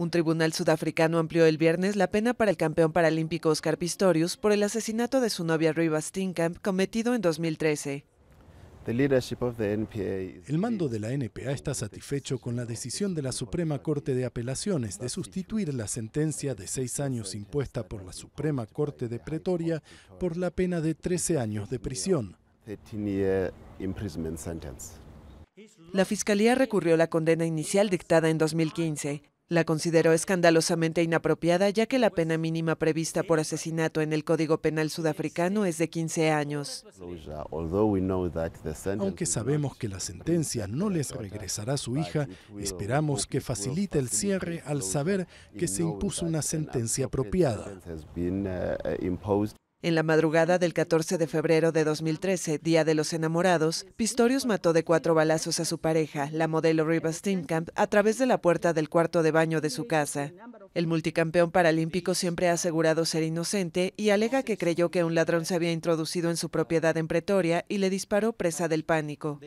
Un tribunal sudafricano amplió el viernes la pena para el campeón paralímpico Oscar Pistorius por el asesinato de su novia Riva Steenkamp cometido en 2013. El mando de la NPA está satisfecho con la decisión de la Suprema Corte de Apelaciones de sustituir la sentencia de seis años impuesta por la Suprema Corte de Pretoria por la pena de 13 años de prisión. La Fiscalía recurrió la condena inicial dictada en 2015. La consideró escandalosamente inapropiada ya que la pena mínima prevista por asesinato en el Código Penal sudafricano es de 15 años. Aunque sabemos que la sentencia no les regresará a su hija, esperamos que facilite el cierre al saber que se impuso una sentencia apropiada. En la madrugada del 14 de febrero de 2013, Día de los Enamorados, Pistorius mató de cuatro balazos a su pareja, la modelo Riva Steenkamp, a través de la puerta del cuarto de baño de su casa. El multicampeón paralímpico siempre ha asegurado ser inocente y alega que creyó que un ladrón se había introducido en su propiedad en Pretoria y le disparó presa del pánico.